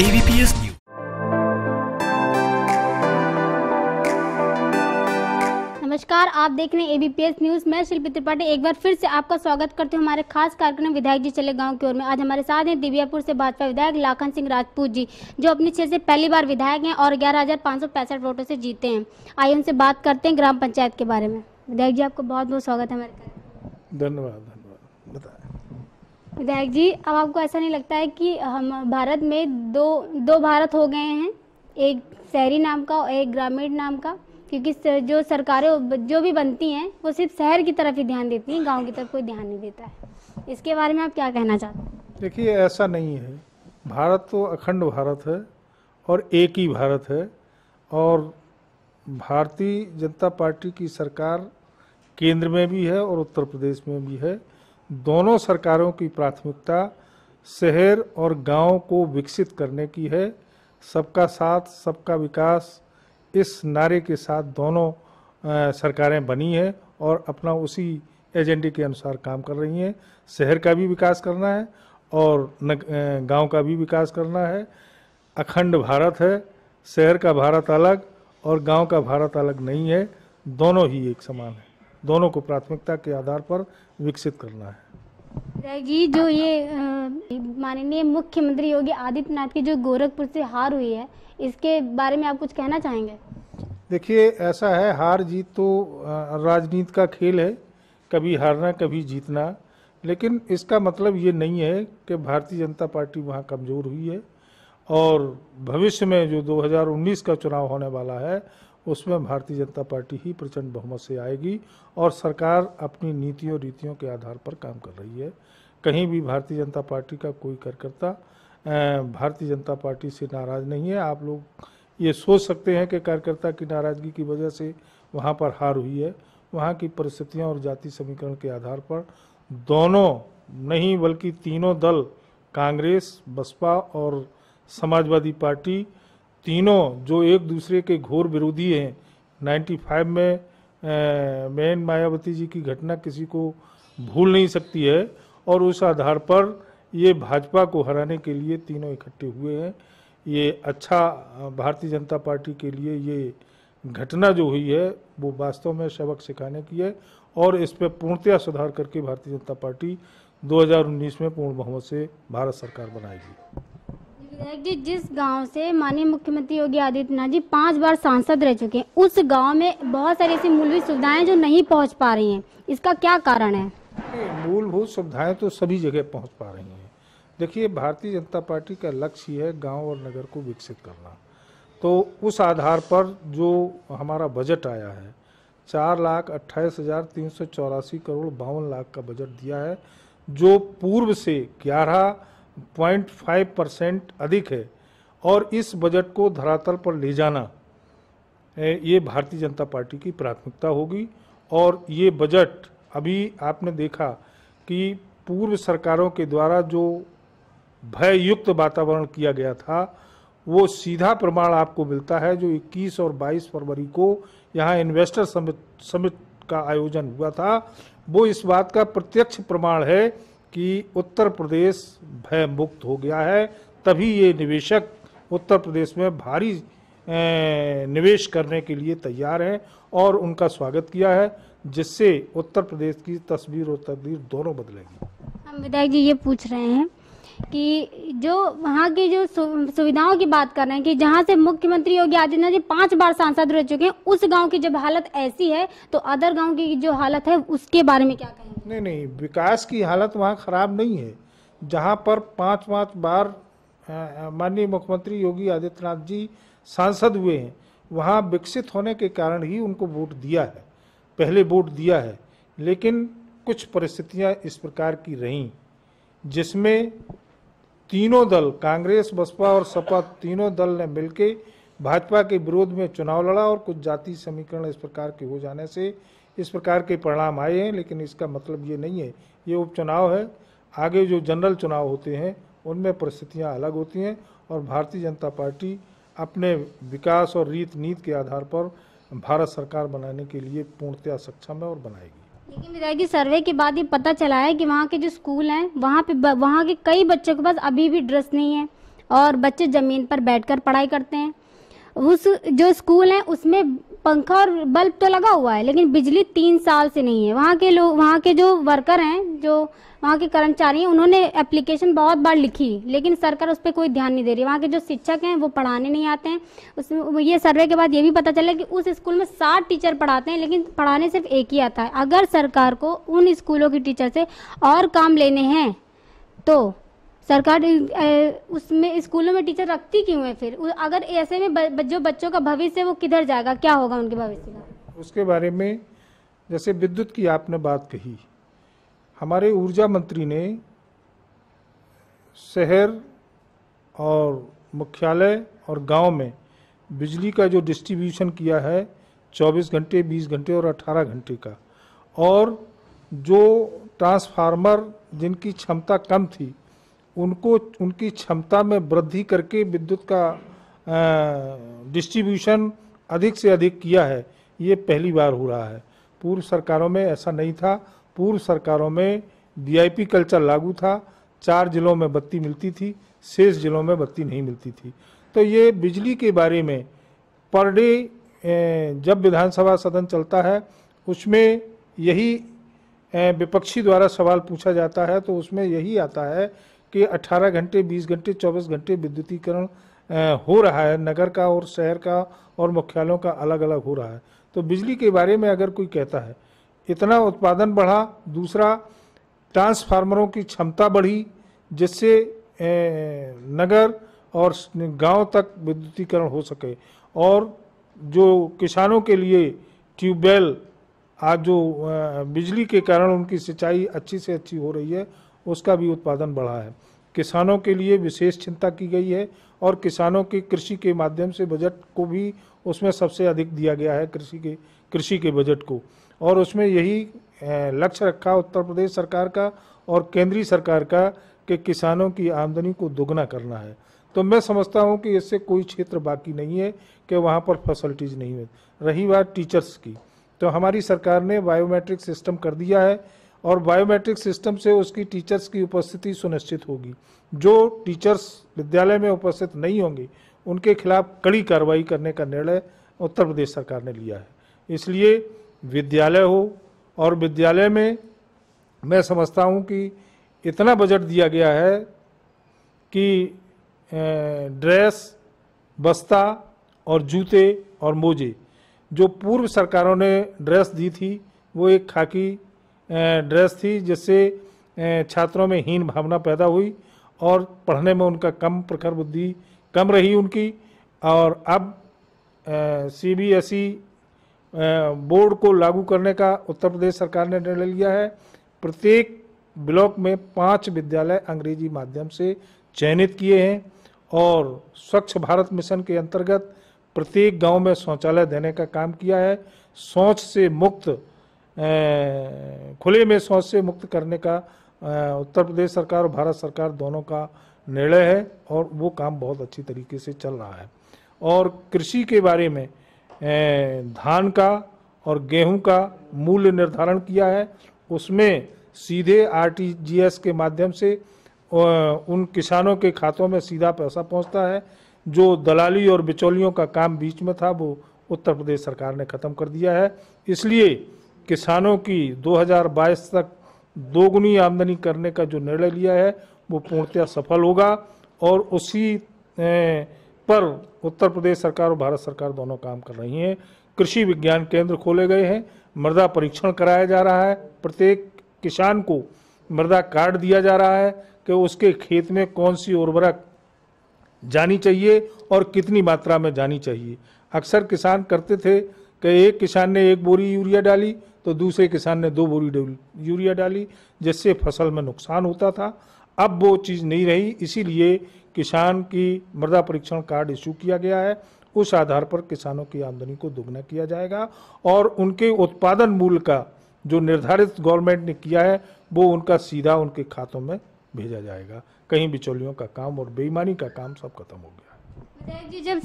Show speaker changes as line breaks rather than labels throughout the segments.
ABPS news नमस्कार आप देख रहे हैं एबीपीएस न्यूज मैं शिल्पी त्रिपाठी एक बार फिर से आपका स्वागत करते हैं हमारे खास कार्यक्रम विधायक जी चले गांव की ओर में आज हमारे साथ हैं दिव्यापुर से भाजपा विधायक लाखन सिंह राजपूत जी जो अपने छह से पहली बार विधायक हैं और ग्यारह वोटों से जीते हैं आइए उनसे बात करते हैं ग्राम पंचायत के बारे में विधायक जी आपको बहुत बहुत स्वागत है हमारे धन्यवाद विधायक जी अब आपको ऐसा नहीं लगता है कि हम भारत में दो दो भारत हो गए हैं एक शहरी नाम का और एक ग्रामीण नाम का क्योंकि जो सरकारें जो भी बनती हैं वो सिर्फ शहर की तरफ ही ध्यान देती हैं गांव की तरफ कोई ध्यान नहीं देता है इसके बारे में आप क्या कहना चाहते हैं
देखिए ऐसा नहीं है भारत तो अखंड भारत है और एक ही भारत है और भारतीय जनता पार्टी की सरकार केंद्र में भी है और उत्तर प्रदेश में भी है दोनों सरकारों की प्राथमिकता शहर और गांव को विकसित करने की है सबका साथ सबका विकास इस नारे के साथ दोनों सरकारें बनी हैं और अपना उसी एजेंडे के अनुसार काम कर रही हैं शहर का भी विकास करना है और गांव का भी विकास करना है अखंड भारत है शहर का भारत अलग और गांव का भारत अलग नहीं है दोनों ही एक समान है दोनों को प्राथमिकता के आधार पर विकसित करना
है जी जो ये माननीय मुख्यमंत्री योगी आदित्यनाथ की जो गोरखपुर से हार हुई है इसके बारे में आप कुछ कहना चाहेंगे
देखिए ऐसा है हार जीत तो राजनीति का खेल है कभी हारना कभी जीतना लेकिन इसका मतलब ये नहीं है कि भारतीय जनता पार्टी वहाँ कमज़ोर हुई है और भविष्य में जो 2019 का चुनाव होने वाला है उसमें भारतीय जनता पार्टी ही प्रचंड बहुमत से आएगी और सरकार अपनी नीतियों रीतियों के आधार पर काम कर रही है कहीं भी भारतीय जनता पार्टी का कोई कार्यकर्ता भारतीय जनता पार्टी से नाराज़ नहीं है आप लोग ये सोच सकते हैं कि कार्यकर्ता की नाराज़गी की वजह से वहाँ पर हार हुई है वहाँ की परिस्थितियाँ और जाति समीकरण के आधार पर दोनों नहीं बल्कि तीनों दल कांग्रेस बसपा और समाजवादी पार्टी तीनों जो एक दूसरे के घोर विरोधी हैं 95 में मेन मायावती जी की घटना किसी को भूल नहीं सकती है और उस आधार पर ये भाजपा को हराने के लिए तीनों इकट्ठे हुए हैं ये अच्छा भारतीय जनता पार्टी के लिए ये घटना जो हुई है वो वास्तव में सबक सिखाने की है और इस पर पूर्णतया सुधार करके भारतीय जनता पार्टी 2019 में पूर्ण बहुमत से भारत सरकार बनाएगी
विधायक जी जिस गांव से माननीय मुख्यमंत्री योगी आदित्यनाथ जी पांच बार सांसद रह चुके हैं उस गांव में बहुत सारी ऐसी मूलभूत सुविधाएं जो नहीं पहुंच पा रही हैं इसका क्या कारण
है मूलभूत सुविधाएं तो सभी जगह पहुंच पा रही हैं देखिए भारतीय जनता पार्टी का लक्ष्य ही है गाँव और नगर को विकसित करना तो उस आधार पर जो हमारा बजट आया है चार लाख अट्ठाईस हज़ार तीन सौ चौरासी करोड़ बावन लाख का बजट दिया है जो पूर्व से ग्यारह 0.5 परसेंट अधिक है और इस बजट को धरातल पर ले जाना ये भारतीय जनता पार्टी की प्राथमिकता होगी और ये बजट अभी आपने देखा कि पूर्व सरकारों के द्वारा जो भययुक्त वातावरण किया गया था वो सीधा प्रमाण आपको मिलता है जो 21 और 22 फरवरी को यहाँ इन्वेस्टर समिट समिट का आयोजन हुआ था वो इस बात का प्रत्यक्ष प्रमाण है कि उत्तर प्रदेश भयमुक्त हो गया है तभी ये निवेशक उत्तर प्रदेश में भारी निवेश करने के लिए तैयार हैं और उनका स्वागत किया है जिससे उत्तर प्रदेश की तस्वीर और तकदीर दोनों बदलेगी
हम विधायक जी ये पूछ रहे हैं कि जो वहाँ की जो सुविधाओं की बात कर रहे हैं कि जहाँ से मुख्यमंत्री योगी आदित्यनाथ जी पांच बार सांसद रह चुके हैं उस गांव की जब हालत ऐसी है तो अदर गांव की जो हालत है उसके बारे में क्या कहें
नहीं नहीं विकास की हालत वहाँ ख़राब नहीं है जहाँ पर पाँच पाँच बार माननीय मुख्यमंत्री योगी आदित्यनाथ जी सांसद हुए हैं वहाँ विकसित होने के कारण ही उनको वोट दिया है पहले वोट दिया है लेकिन कुछ परिस्थितियाँ इस प्रकार की रहीं जिसमें तीनों दल कांग्रेस बसपा और सपा तीनों दल ने मिलकर भाजपा के विरोध में चुनाव लड़ा और कुछ जाति समीकरण इस प्रकार के हो जाने से इस प्रकार के परिणाम आए हैं लेकिन इसका मतलब ये नहीं है ये उपचुनाव है आगे जो जनरल चुनाव होते हैं उनमें परिस्थितियाँ अलग होती हैं और भारतीय जनता पार्टी अपने विकास और रीत नीत के आधार पर भारत सरकार बनाने के लिए पूर्णतया सक्षम है और बनाएगी
लेकिन विधायक सर्वे के बाद ये पता चला है कि वहाँ के जो स्कूल हैं वहाँ पे वहाँ के कई बच्चों के पास अभी भी ड्रेस नहीं है और बच्चे ज़मीन पर बैठकर पढ़ाई करते हैं उस जो स्कूल हैं उसमें पंखा और बल्ब तो लगा हुआ है लेकिन बिजली तीन साल से नहीं है वहाँ के लोग वहाँ के जो वर्कर हैं जो वहाँ के कर्मचारी हैं उन्होंने एप्लीकेशन बहुत बार लिखी लेकिन सरकार उस पर कोई ध्यान नहीं दे रही वहाँ के जो शिक्षक हैं वो पढ़ाने नहीं आते हैं उसमें ये सर्वे के बाद ये भी पता चला कि उस स्कूल में सात टीचर पढ़ाते हैं लेकिन पढ़ाने सिर्फ एक ही आता है अगर सरकार को उन स्कूलों के टीचर से और काम लेने हैं तो सरकार उसमें स्कूलों में टीचर रखती क्यों है फिर अगर ऐसे में जो बच्चों का भविष्य है वो किधर जाएगा क्या होगा उनके भविष्य
का उसके बारे में जैसे विद्युत की आपने बात कही हमारे ऊर्जा मंत्री ने शहर और मुख्यालय और गांव में बिजली का जो डिस्ट्रीब्यूशन किया है 24 घंटे 20 घंटे और 18 घंटे का और जो ट्रांसफार्मर जिनकी क्षमता कम थी उनको उनकी क्षमता में वृद्धि करके विद्युत का डिस्ट्रीब्यूशन अधिक से अधिक किया है ये पहली बार हो रहा है पूर्व सरकारों में ऐसा नहीं था पूर्व सरकारों में वीआईपी कल्चर लागू था चार जिलों में बत्ती मिलती थी शेष जिलों में बत्ती नहीं मिलती थी तो ये बिजली के बारे में पर डे जब विधानसभा सदन चलता है उसमें यही विपक्षी द्वारा सवाल पूछा जाता है तो उसमें यही आता है कि 18 घंटे 20 घंटे 24 घंटे विद्युतीकरण हो रहा है नगर का और शहर का और मुख्यालयों का अलग अलग हो रहा है तो बिजली के बारे में अगर कोई कहता है इतना उत्पादन बढ़ा दूसरा ट्रांसफार्मरों की क्षमता बढ़ी जिससे नगर और गांव तक विद्युतीकरण हो सके और जो किसानों के लिए ट्यूबवेल आज जो बिजली के कारण उनकी सिंचाई अच्छी से अच्छी हो रही है उसका भी उत्पादन बढ़ा है किसानों के लिए विशेष चिंता की गई है और किसानों के कृषि के माध्यम से बजट को भी उसमें सबसे अधिक दिया गया है कृषि के कृषि के बजट को और उसमें यही लक्ष्य रखा उत्तर प्रदेश सरकार का और केंद्रीय सरकार का कि किसानों की आमदनी को दोगुना करना है तो मैं समझता हूं कि इससे कोई क्षेत्र बाकी नहीं है कि वहां पर फैसिलिटीज़ नहीं है रही बात टीचर्स की तो हमारी सरकार ने बायोमेट्रिक सिस्टम कर दिया है और बायोमेट्रिक सिस्टम से उसकी टीचर्स की उपस्थिति सुनिश्चित होगी जो टीचर्स विद्यालय में उपस्थित नहीं होंगे उनके खिलाफ कड़ी कार्रवाई करने का निर्णय उत्तर प्रदेश सरकार ने लिया है इसलिए विद्यालय हो और विद्यालय में मैं समझता हूँ कि इतना बजट दिया गया है कि ड्रेस बस्ता और जूते और मोजे जो पूर्व सरकारों ने ड्रेस दी थी वो एक खाकी ड्रेस थी जिससे छात्रों में हीन भावना पैदा हुई और पढ़ने में उनका कम प्रखर बुद्धि कम रही उनकी और अब C B S E board को लागू करने का उत्तर प्रदेश सरकार ने निर्णय लिया है प्रत्येक ब्लॉक में पांच विद्यालय अंग्रेजी माध्यम से चयनित किए हैं और स्वच्छ भारत मिशन के अंतर्गत प्रत्येक गांव में शौचालय देने का काम किया है शौच से मुक्त खुले में शौच से मुक्त करने का उत्तर प्रदेश सरकार और भारत सरकार दोनों का निर्णय है और वो काम बहुत अच्छी तरीके से चल रहा है और कृषि के बारे में धान का और गेहूं का मूल्य निर्धारण किया है उसमें सीधे आरटीजीएस के माध्यम से उन किसानों के खातों में सीधा पैसा पहुंचता है जो दलाली और बिचौलियों का काम बीच में था वो उत्तर प्रदेश सरकार ने ख़त्म कर दिया है इसलिए किसानों की 2022 तक दोगुनी आमदनी करने का जो निर्णय लिया है वो पूर्णतया सफल होगा और उसी पर उत्तर प्रदेश सरकार और भारत सरकार दोनों काम कर रही हैं कृषि विज्ञान केंद्र खोले गए हैं मृदा परीक्षण कराया जा रहा है प्रत्येक किसान को मृदा कार्ड दिया जा रहा है कि उसके खेत में कौन सी उर्वरक जानी चाहिए और कितनी मात्रा में जानी चाहिए अक्सर किसान करते थे कि एक किसान ने एक बोरी यूरिया डाली तो दूसरे किसान ने दो बोरी यूरिया डाली जिससे फसल में नुकसान होता था अब वो चीज़ नहीं रही इसीलिए किसान की मृदा परीक्षण कार्ड इशू किया गया है उस आधार पर किसानों की आमदनी को दोगुना किया जाएगा और उनके उत्पादन मूल्य का जो निर्धारित गवर्नमेंट ने किया है वो उनका सीधा उनके खातों में भेजा जाएगा कहीं बिचौलियों का काम और बेईमानी का काम सब खत्म हो गया
जी जब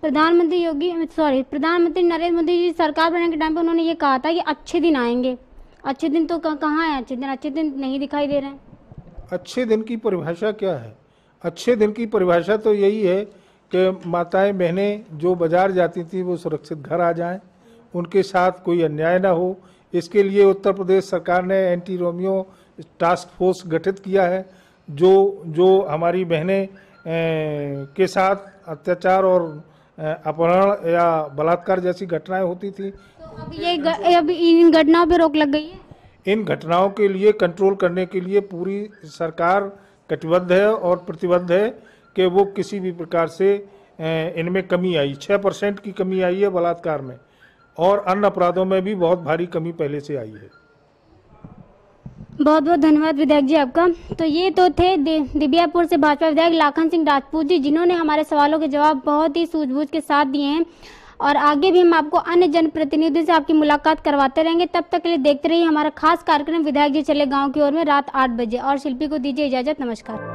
प्रधानमंत्री योगी सॉरी प्रधानमंत्री नरेंद्र मोदी जी सरकार बनाने के टाइम पर उन्होंने ये कहा था कि अच्छे दिन आएंगे अच्छे दिन तो कहाँ है अच्छे दिन अच्छे दिन नहीं दिखाई दे रहे हैं
अच्छे दिन की परिभाषा क्या है अच्छे दिन की परिभाषा तो यही है कि माताएं बहनें जो बाजार जाती थी वो सुरक्षित घर आ जाएं उनके साथ कोई अन्याय ना हो इसके लिए उत्तर प्रदेश सरकार ने एंटी रोमियो टास्क फोर्स गठित किया है जो जो हमारी बहनें के साथ अत्याचार और अपहरण या बलात्कार जैसी घटनाएं होती थी तो
अब ये अब इन घटनाओं पर रोक लग गई है
इन घटनाओं के लिए कंट्रोल करने के लिए पूरी सरकार कटिबद्ध है और प्रतिबद्ध है कि वो किसी भी प्रकार से इनमें कमी आई छः परसेंट की कमी आई है बलात्कार में और अन्य अपराधों में भी बहुत भारी कमी पहले से आई है
बहुत बहुत धन्यवाद विधायक जी आपका तो ये तो थे दिबियापुर से भाजपा विधायक लाखन सिंह राजपूत जी जिन्होंने हमारे सवालों के जवाब बहुत ही सूझबूझ के साथ दिए हैं और आगे भी हम आपको अन्य जनप्रतिनिधि से आपकी मुलाकात करवाते रहेंगे तब तक के लिए देखते रहिए हमारा खास कार्यक्रम विधायक जी चले गाँव की ओर में रात आठ बजे और शिल्पी को दीजिए इजाजत नमस्कार